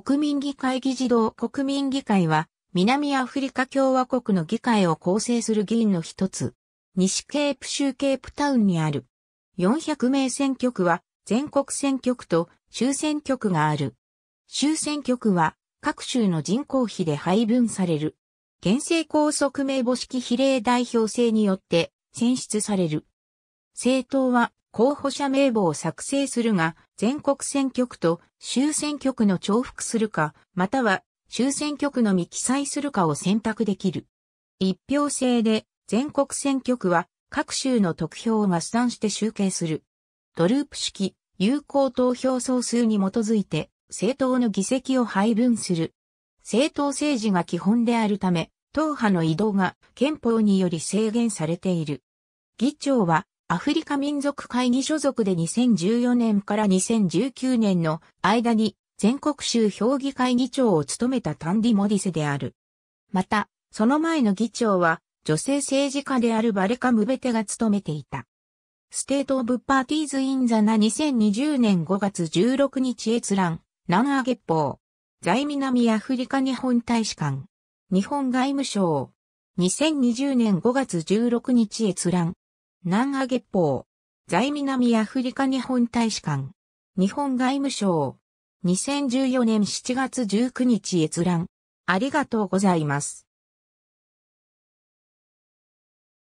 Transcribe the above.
国民議会議事堂国民議会は、南アフリカ共和国の議会を構成する議員の一つ。西ケープ州ケープタウンにある。400名選挙区は、全国選挙区と州選挙区がある。州選挙区は、各州の人口比で配分される。現政高速名簿式比例代表制によって選出される。政党は候補者名簿を作成するが、全国選挙区と州選挙区の重複するか、または州選挙区のみ記載するかを選択できる。一票制で全国選挙区は各州の得票を合算して集計する。ドループ式有効投票総数に基づいて政党の議席を配分する。政党政治が基本であるため、党派の移動が憲法により制限されている。議長はアフリカ民族会議所属で2014年から2019年の間に全国州評議会議長を務めたタンディ・モディセである。また、その前の議長は女性政治家であるバレカ・ムベテが務めていた。ステート・オブ・パーティーズ・イン・ザ・ナ2020年5月16日閲覧、南ア月報。在南アフリカ日本大使館。日本外務省。2020年5月16日閲覧。南亜月報。在南アフリカ日本大使館。日本外務省。2014年7月19日閲覧。ありがとうございます。